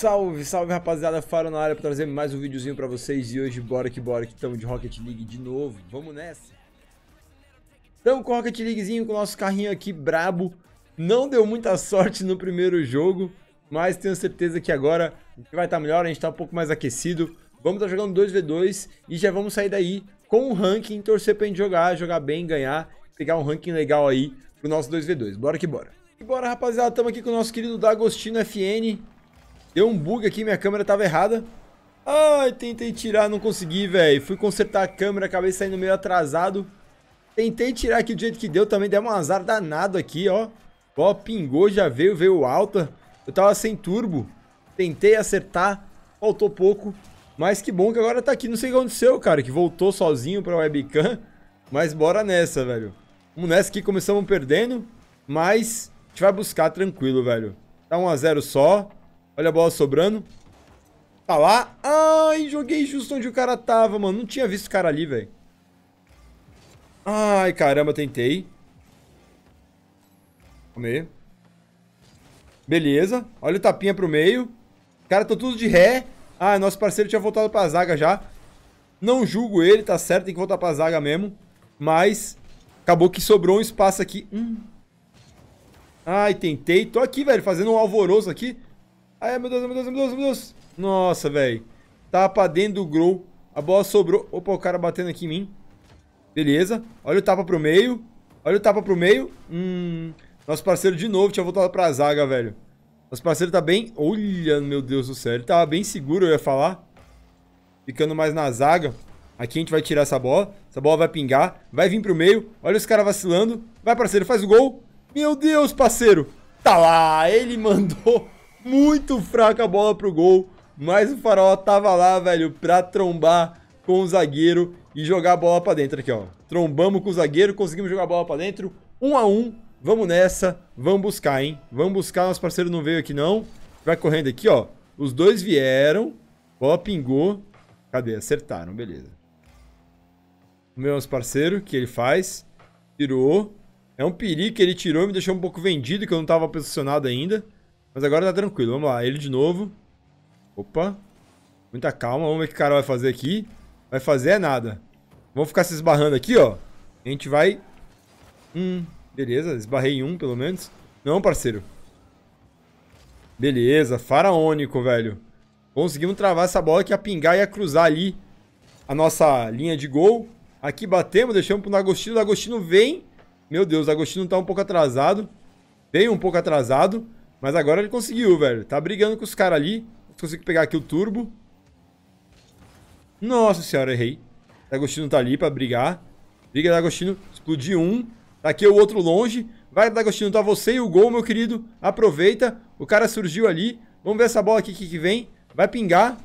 Salve, salve rapaziada, Faro na área para trazer mais um videozinho para vocês e hoje bora que bora que estamos de Rocket League de novo, vamos nessa. Estamos com o Rocket Leaguezinho, com o nosso carrinho aqui brabo, não deu muita sorte no primeiro jogo, mas tenho certeza que agora vai estar tá melhor, a gente está um pouco mais aquecido, vamos estar tá jogando 2v2 e já vamos sair daí com um ranking, torcer para gente jogar, jogar bem, ganhar, pegar um ranking legal aí pro nosso 2v2, bora que bora. E bora rapaziada, estamos aqui com o nosso querido D'Agostino FN, Deu um bug aqui, minha câmera tava errada. Ai, tentei tirar, não consegui, velho. Fui consertar a câmera, acabei saindo meio atrasado. Tentei tirar aqui do jeito que deu, também deu um azar danado aqui, ó. Ó, pingou, já veio, veio alta. Eu tava sem turbo. Tentei acertar, faltou pouco. Mas que bom que agora tá aqui. Não sei o que aconteceu, cara, que voltou sozinho pra webcam. Mas bora nessa, velho. Vamos nessa aqui, começamos perdendo. Mas a gente vai buscar tranquilo, velho. Tá 1x0 só. Olha a bola sobrando. Tá lá. Ai, joguei justo onde o cara tava, mano. Não tinha visto o cara ali, velho. Ai, caramba, tentei. Come. Beleza. Olha o tapinha pro meio. Cara, tô tudo de ré. Ah, nosso parceiro tinha voltado pra zaga já. Não julgo ele, tá certo. Tem que voltar pra zaga mesmo. Mas acabou que sobrou um espaço aqui. Hum. Ai, tentei. Tô aqui, velho, fazendo um alvoroço aqui. Ai, meu Deus, meu Deus, meu Deus, meu Deus. Nossa, velho. Tava pra dentro do grow. A bola sobrou. Opa, o cara batendo aqui em mim. Beleza. Olha o tapa pro meio. Olha o tapa pro meio. Hum. Nosso parceiro de novo tinha voltado pra zaga, velho. Nosso parceiro tá bem... Olha, meu Deus do céu. Ele tava bem seguro, eu ia falar. Ficando mais na zaga. Aqui a gente vai tirar essa bola. Essa bola vai pingar. Vai vir pro meio. Olha os caras vacilando. Vai, parceiro, faz o gol. Meu Deus, parceiro. Tá lá. Ele mandou... Muito fraca a bola pro gol, mas o Farol tava lá, velho, pra trombar com o zagueiro e jogar a bola pra dentro aqui, ó. Trombamos com o zagueiro, conseguimos jogar a bola pra dentro. Um a um, vamos nessa, vamos buscar, hein? Vamos buscar, nosso parceiro não veio aqui não. Vai correndo aqui, ó. Os dois vieram, bola pingou. Cadê? Acertaram, beleza. O meu parceiro, que ele faz, tirou. É um perigo que ele tirou, me deixou um pouco vendido, que eu não tava posicionado ainda. Mas agora tá tranquilo. Vamos lá, ele de novo. Opa. Muita calma. Vamos ver o que o cara vai fazer aqui. Vai fazer é nada. Vamos ficar se esbarrando aqui, ó. A gente vai... Hum, beleza. Esbarrei em um, pelo menos. Não, parceiro. Beleza. Faraônico, velho. Conseguimos travar essa bola que ia pingar e ia cruzar ali a nossa linha de gol. Aqui batemos, deixamos pro O Agostinho vem. Meu Deus, o D'Agostino tá um pouco atrasado. Veio um pouco atrasado. Mas agora ele conseguiu, velho. Tá brigando com os caras ali. Consegui pegar aqui o turbo. Nossa senhora, errei. D'Agostino tá ali pra brigar. Briga, D'Agostino. Explodi um. Tá aqui o outro longe. Vai, D'Agostino, tá você e o gol, meu querido. Aproveita. O cara surgiu ali. Vamos ver essa bola aqui que vem. Vai pingar.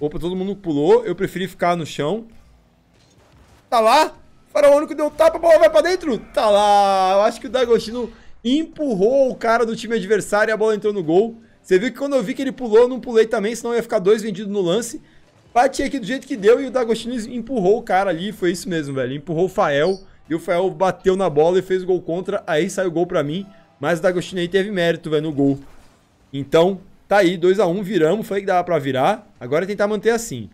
Opa, todo mundo pulou. Eu preferi ficar no chão. Tá lá. Faraônico deu um tapa, a bola vai pra dentro. Tá lá. Eu acho que o D'Agostino empurrou o cara do time adversário e a bola entrou no gol. Você viu que quando eu vi que ele pulou, eu não pulei também, senão ia ficar dois vendidos no lance. Bati aqui do jeito que deu e o D'Agostino empurrou o cara ali, foi isso mesmo, velho. Empurrou o Fael e o Fael bateu na bola e fez o gol contra, aí saiu o gol para mim, mas o D'Agostino aí teve mérito, velho, no gol. Então, tá aí, 2 a 1 um, viramos, foi que dava pra virar. Agora é tentar manter assim.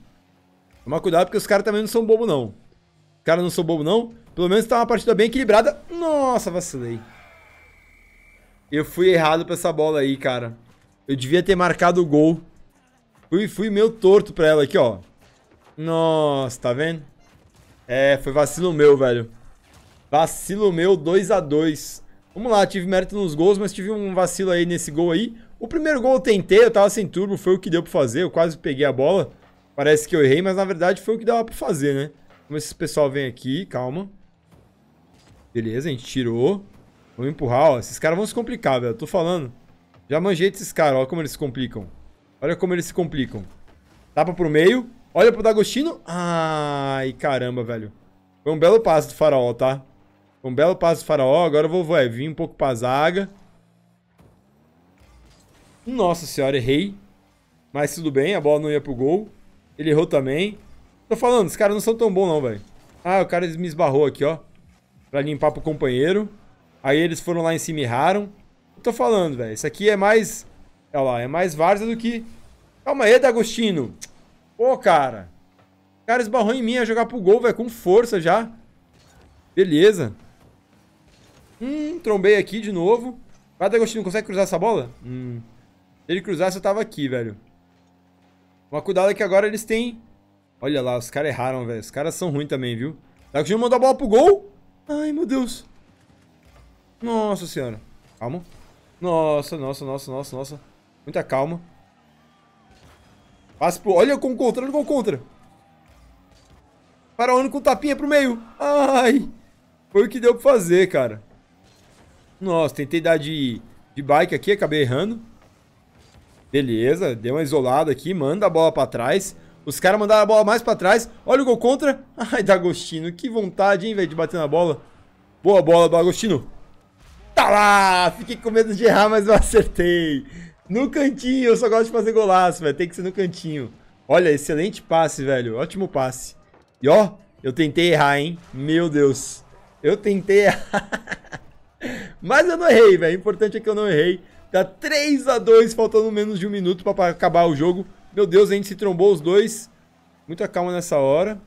Tomar cuidado porque os caras também não são bobo não. Os caras não são bobo não. Pelo menos tá uma partida bem equilibrada. Nossa, vacilei. Eu fui errado pra essa bola aí, cara. Eu devia ter marcado o gol. Fui, fui meio torto pra ela aqui, ó. Nossa, tá vendo? É, foi vacilo meu, velho. Vacilo meu, 2 a 2 Vamos lá, tive mérito nos gols, mas tive um vacilo aí nesse gol aí. O primeiro gol eu tentei, eu tava sem turbo, foi o que deu pra fazer, eu quase peguei a bola. Parece que eu errei, mas na verdade foi o que dava pra fazer, né? Vamos ver se esse pessoal vem aqui, calma. Beleza, a gente tirou. Vou empurrar, ó. Esses caras vão se complicar, velho. Tô falando. Já manjei desses caras. Olha como eles se complicam. Olha como eles se complicam. Tapa pro meio. Olha pro D'Agostino. Ai, caramba, velho. Foi um belo passo do faraó, tá? Foi um belo passo do faraó. Agora eu vou véio, vir um pouco pra zaga. Nossa senhora, errei. Mas tudo bem, a bola não ia pro gol. Ele errou também. Tô falando, os caras não são tão bons não, velho. Ah, o cara me esbarrou aqui, ó. Pra limpar pro companheiro. Aí eles foram lá em cima e erraram. Eu tô falando, velho. Isso aqui é mais. Olha lá, é mais várzea do que. Calma aí, D'Agostino. Pô, cara. O cara esbarrou em mim a jogar pro gol, velho, com força já. Beleza. Hum, trombei aqui de novo. Vai, D'Agostino, consegue cruzar essa bola? Hum. Se ele cruzasse, eu tava aqui, velho. Uma cuidado que agora eles têm... Olha lá, os caras erraram, velho. Os caras são ruins também, viu? D'Agostino mandou a bola pro gol. Ai, meu Deus. Nossa senhora. Calma. Nossa, nossa, nossa, nossa, nossa. Muita calma. pro... Olha o gol contra, olha o gol contra. ano com tapinha pro meio. Ai. Foi o que deu pra fazer, cara. Nossa, tentei dar de, de bike aqui, acabei errando. Beleza, deu uma isolada aqui, manda a bola pra trás. Os caras mandaram a bola mais pra trás. Olha o gol contra. Ai, D'Agostino, que vontade, hein, velho, de bater na bola. Boa bola do Agostino. Tá lá! Fiquei com medo de errar, mas eu acertei. No cantinho, eu só gosto de fazer golaço, velho. Tem que ser no cantinho. Olha, excelente passe, velho. Ótimo passe. E ó, eu tentei errar, hein? Meu Deus. Eu tentei errar. mas eu não errei, velho. O importante é que eu não errei. Tá 3x2, faltando menos de um minuto pra acabar o jogo. Meu Deus, a gente se trombou os dois. Muita calma nessa hora.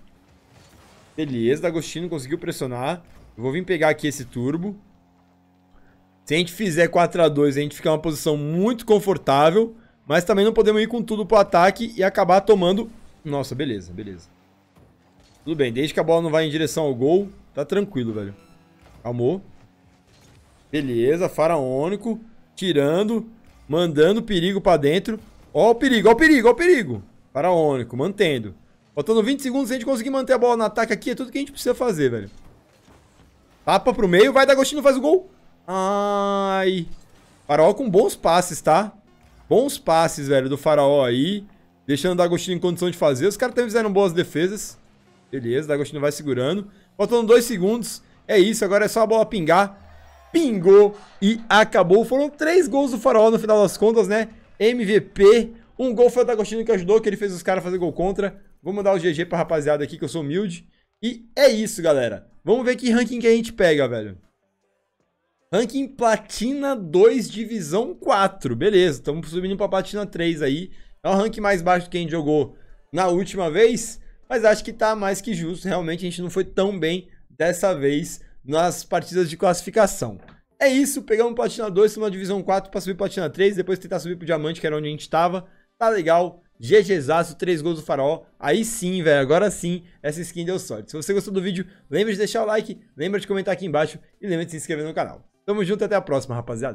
Beleza, D'Agostino conseguiu pressionar. Eu vou vir pegar aqui esse turbo. Se a gente fizer 4 a 2 a gente fica em uma posição muito confortável, mas também não podemos ir com tudo pro ataque e acabar tomando... Nossa, beleza, beleza. Tudo bem, desde que a bola não vai em direção ao gol, tá tranquilo, velho. Calmou. Beleza, faraônico, tirando, mandando perigo pra dentro. Ó o perigo, ó o perigo, ó o perigo. Faraônico, mantendo. Faltando 20 segundos, se a gente conseguir manter a bola no ataque aqui, é tudo que a gente precisa fazer, velho. Tapa pro meio, vai dar gostinho, faz o gol. Ai. Faraó com bons passes, tá? Bons passes, velho, do Faraó aí. Deixando o D'Agostino em condição de fazer. Os caras também fizeram boas defesas. Beleza, D'Agostino vai segurando. Faltando dois segundos. É isso, agora é só a bola pingar. Pingou e acabou. Foram três gols do Faraó no final das contas, né? MVP. Um gol foi o D'Agostino que ajudou, que ele fez os caras fazer gol contra. Vou mandar o GG pra rapaziada aqui, que eu sou humilde. E é isso, galera. Vamos ver que ranking que a gente pega, velho. Ranking Platina 2, Divisão 4. Beleza, estamos subindo para Platina 3 aí. É o ranking mais baixo que a gente jogou na última vez, mas acho que tá mais que justo. Realmente a gente não foi tão bem dessa vez nas partidas de classificação. É isso, pegamos Platina 2, uma Divisão 4 para subir Platina 3, depois tentar subir pro Diamante, que era onde a gente estava. Tá legal, GGzaço, 3 gols do farol. Aí sim, velho, agora sim, essa skin deu sorte. Se você gostou do vídeo, lembra de deixar o like, lembra de comentar aqui embaixo e lembra de se inscrever no canal. Tamo junto até a próxima, rapaziada.